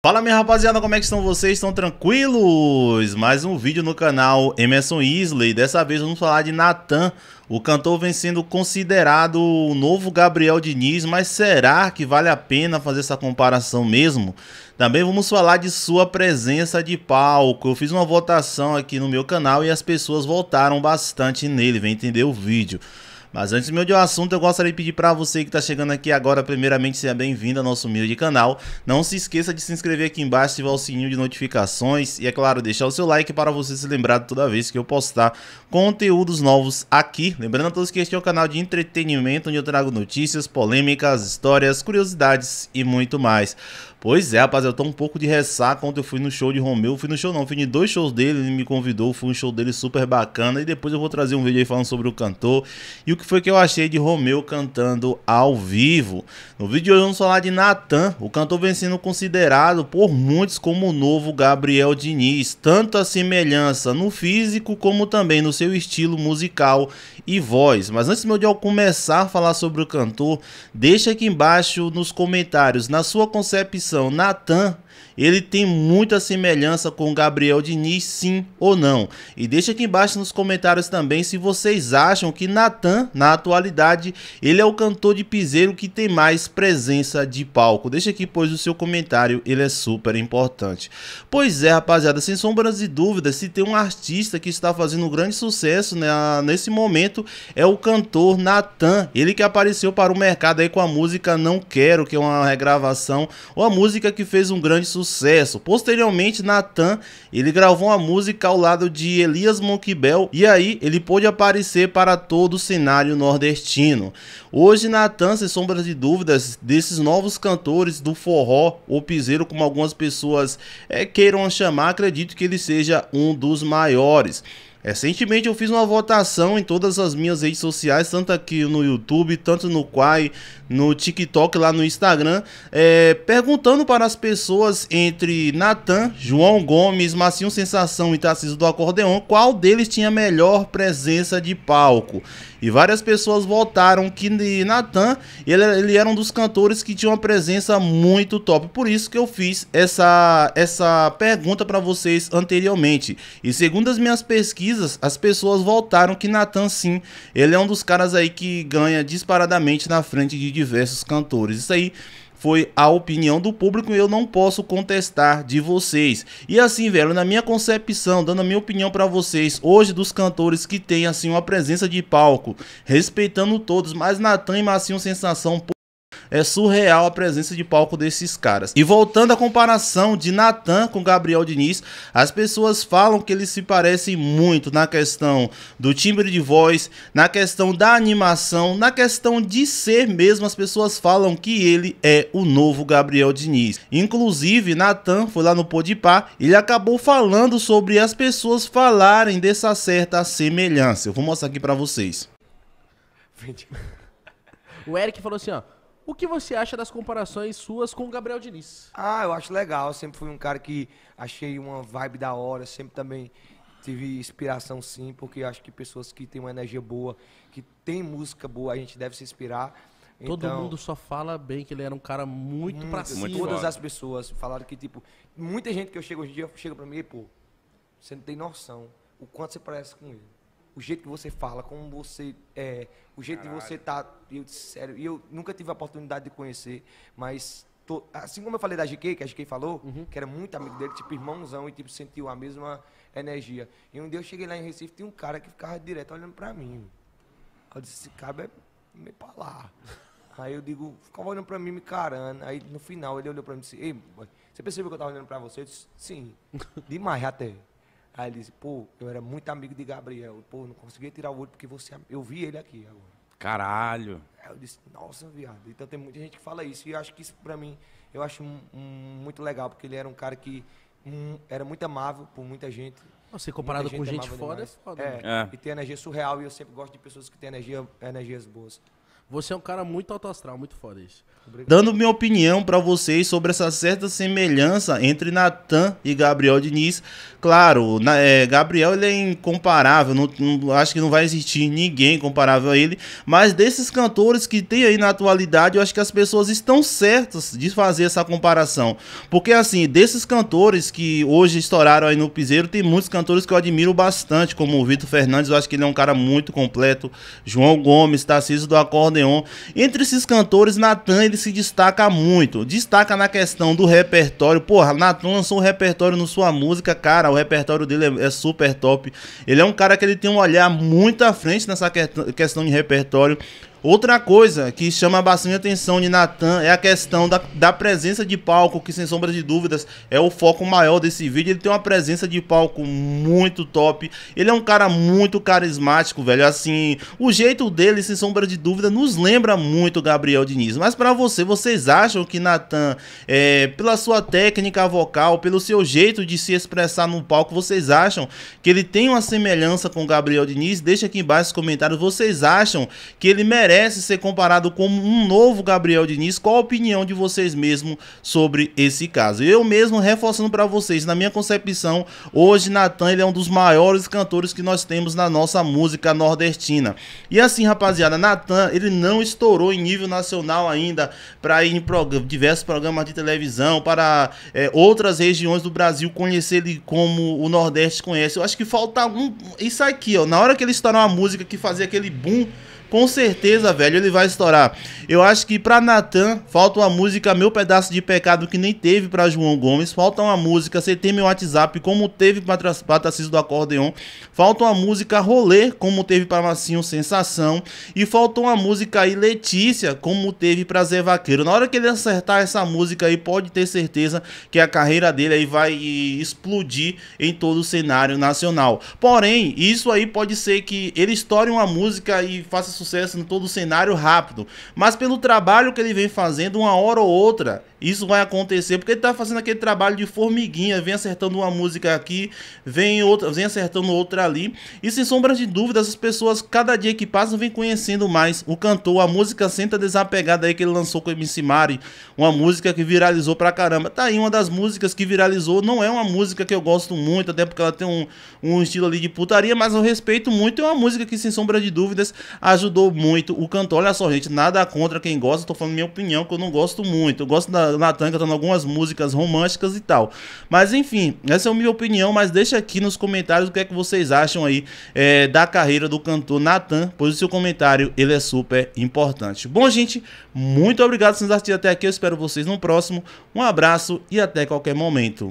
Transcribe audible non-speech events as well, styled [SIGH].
Fala minha rapaziada, como é que estão vocês? Estão tranquilos? Mais um vídeo no canal Emerson Isley, dessa vez vamos falar de Natan, o cantor vem sendo considerado o novo Gabriel Diniz, mas será que vale a pena fazer essa comparação mesmo? Também vamos falar de sua presença de palco, eu fiz uma votação aqui no meu canal e as pessoas votaram bastante nele, vem entender o vídeo. Mas antes meu de um assunto, eu gostaria de pedir para você que está chegando aqui agora, primeiramente, seja bem-vindo ao nosso humilde canal. Não se esqueça de se inscrever aqui embaixo, ativar o sininho de notificações e, é claro, deixar o seu like para você se lembrar toda vez que eu postar conteúdos novos aqui. Lembrando a todos que este é um canal de entretenimento, onde eu trago notícias, polêmicas, histórias, curiosidades e muito mais. Pois é, rapaz, eu tô um pouco de ressaca ontem eu fui no show de Romeu, fui no show não, fui em dois shows dele, ele me convidou, foi um show dele super bacana e depois eu vou trazer um vídeo aí falando sobre o cantor e o que foi que eu achei de Romeu cantando ao vivo. No vídeo de hoje vamos falar de Natan, o cantor vem sendo considerado por muitos como o novo Gabriel Diniz, tanto a semelhança no físico como também no seu estilo musical e voz. Mas antes meu de eu começar a falar sobre o cantor, deixa aqui embaixo nos comentários na sua concepção são Natan ele tem muita semelhança com Gabriel Diniz, sim ou não? E deixa aqui embaixo nos comentários também se vocês acham que Natan, na atualidade, ele é o cantor de piseiro que tem mais presença de palco. Deixa aqui, pois, o seu comentário, ele é super importante. Pois é, rapaziada, sem sombras de dúvidas, se tem um artista que está fazendo um grande sucesso né, nesse momento, é o cantor Natan. Ele que apareceu para o mercado aí com a música Não Quero, que é uma regravação, ou a música que fez um grande sucesso. Posteriormente, Nathan, ele gravou uma música ao lado de Elias Monkbell e aí ele pôde aparecer para todo o cenário nordestino. Hoje, Nathan, sem sombra de dúvidas, desses novos cantores do forró ou piseiro, como algumas pessoas é, queiram chamar, acredito que ele seja um dos maiores. Recentemente eu fiz uma votação em todas as minhas redes sociais, tanto aqui no YouTube, tanto no Quai, no TikTok, lá no Instagram, é, perguntando para as pessoas entre Natan, João Gomes, Marcinho Sensação e Tarcísio do Acordeon, qual deles tinha melhor presença de palco. E várias pessoas votaram que Natan, ele, ele era um dos cantores que tinha uma presença muito top. Por isso que eu fiz essa, essa pergunta para vocês anteriormente. E segundo as minhas pesquisas, pesquisas, as pessoas voltaram que Natan sim, ele é um dos caras aí que ganha disparadamente na frente de diversos cantores. Isso aí foi a opinião do público e eu não posso contestar de vocês. E assim, velho, na minha concepção, dando a minha opinião para vocês, hoje dos cantores que tem assim uma presença de palco, respeitando todos, mas Natan e Massinho Sensação é surreal a presença de palco desses caras. E voltando à comparação de Natan com Gabriel Diniz, as pessoas falam que eles se parecem muito na questão do timbre de voz, na questão da animação, na questão de ser mesmo, as pessoas falam que ele é o novo Gabriel Diniz. Inclusive, Natan foi lá no Podpah, ele acabou falando sobre as pessoas falarem dessa certa semelhança. Eu vou mostrar aqui para vocês. [LAUGHS] O Eric falou assim, ó. O que você acha das comparações suas com o Gabriel Diniz? Ah, eu acho legal. Eu sempre fui um cara que achei uma vibe da hora, sempre também tive inspiração sim, porque acho que pessoas que têm uma energia boa, que tem música boa, a gente deve se inspirar. Todo então, mundo só fala bem que ele era um cara muito, muito pra cima. Muito todas as pessoas falaram que, tipo, muita gente que eu chego hoje em dia chega pra mim e, pô, você não tem noção o quanto você parece com ele o jeito que você fala, como você é, o jeito Caralho. que você tá, eu sério, e eu nunca tive a oportunidade de conhecer, mas tô, assim como eu falei da GK, que a GK falou, uhum. que era muito amigo dele, tipo irmãozão e tipo sentiu a mesma energia. E um dia eu cheguei lá em Recife, tinha um cara que ficava direto olhando para mim. Eu disse, esse cara é meio pra lá. [LAUGHS] Aí eu digo, ficava olhando pra mim, me carando. Aí no final ele olhou pra mim e disse, ei, boy, você percebeu que eu tava olhando pra você? Eu disse, sim. [LAUGHS] Demais até. Aí ele disse, pô, eu era muito amigo de Gabriel. Pô, não conseguia tirar o olho porque você. Eu vi ele aqui agora. Caralho. Aí eu disse, nossa, viado. Então tem muita gente que fala isso. E eu acho que isso pra mim, eu acho um, muito legal, porque ele era um cara que um, era muito amável por muita gente. Você comparado com gente, foda demais. é foda. É, né? é. E tem energia surreal e eu sempre gosto de pessoas que têm energia, energias boas. Você é um cara muito alto astral, muito foda isso. Obrigado. Dando minha opinião para vocês sobre essa certa semelhança entre Natan e Gabriel Diniz. Claro, na, é, Gabriel ele é incomparável, não, não, acho que não vai existir ninguém comparável a ele. Mas desses cantores que tem aí na atualidade, eu acho que as pessoas estão certas de fazer essa comparação. Porque assim, desses cantores que hoje estouraram aí no piseiro, tem muitos cantores que eu admiro bastante, como o Vitor Fernandes, eu acho que ele é um cara muito completo. João Gomes, Tarcísio do Acordo entre esses cantores, Natan ele se destaca muito. Destaca na questão do repertório. Porra, Natan lançou um repertório no sua música, cara. O repertório dele é, é, super top. Ele é um cara que ele tem um olhar muito à frente nessa que questão de repertório. Outra coisa que chama bastante atenção de Natan é a questão da, da presença de palco, que sem sombra de dúvidas é o foco maior desse vídeo. Ele tem uma presença de palco muito top. Ele é um cara muito carismático, velho. Assim, o jeito dele, sem sombra de dúvida, nos lembra muito Gabriel Diniz. Mas para você, vocês acham que Natan, é, pela sua técnica vocal, pelo seu jeito de se expressar no palco, vocês acham que ele tem uma semelhança com Gabriel Diniz? Deixa aqui embaixo nos comentários. Vocês acham que ele merece merece ser comparado como um novo Gabriel Diniz. Qual a opinião de vocês mesmo sobre esse caso? Eu mesmo reforçando para vocês, na minha concepção, hoje Natan ele é um dos maiores cantores que nós temos na nossa música nordestina. E assim, rapaziada, Natan, ele não estourou em nível nacional ainda para ir em prog diversos programas de televisão, para é, outras regiões do Brasil conhecer ele como o Nordeste conhece. Eu acho que falta um isso aqui, ó, na hora que ele estourar uma música que fazia aquele boom com certeza, velho, ele vai estourar. Eu acho que pra Natan falta uma música Meu Pedaço de Pecado que nem teve pra João Gomes. Falta uma música Você Tem Meu WhatsApp, como teve pra, pra do Acordeon. Falta uma música Rolê, como teve pra Massinho Sensação. E faltou uma música aí Letícia, como teve pra Zé Vaqueiro. Na hora que ele acertar essa música aí, pode ter certeza que a carreira dele aí vai explodir em todo o cenário nacional. Porém, isso aí pode ser que ele estoure uma música e faça sucesso em todo o cenário rápido, mas pelo trabalho que ele vem fazendo, uma hora ou outra, isso vai acontecer, porque ele tá fazendo aquele trabalho de formiguinha, vem acertando uma música aqui, vem outra, vem acertando outra ali. E sem sombra de dúvidas, as pessoas, cada dia que passam, vem conhecendo mais o cantor, a música Senta Desapegada aí que ele lançou com o MC Mari, uma música que viralizou pra caramba. Tá aí uma das músicas que viralizou, não é uma música que eu gosto muito, até porque ela tem um, um estilo ali de putaria, mas eu respeito muito, é uma música que, sem sombra de dúvidas, ajudou muito o cantor. Olha só, gente, nada contra quem gosta, tô falando minha opinião, que eu não gosto muito. Eu gosto da Natan cantando tá algumas músicas românticas e tal. Mas enfim, essa é a minha opinião, mas deixa aqui nos comentários o que é que vocês acham aí é, da carreira do cantor Natan, pois o seu comentário ele é super importante. Bom, gente, muito obrigado por nos assistir até aqui. Eu espero vocês no próximo. Um abraço e até qualquer momento.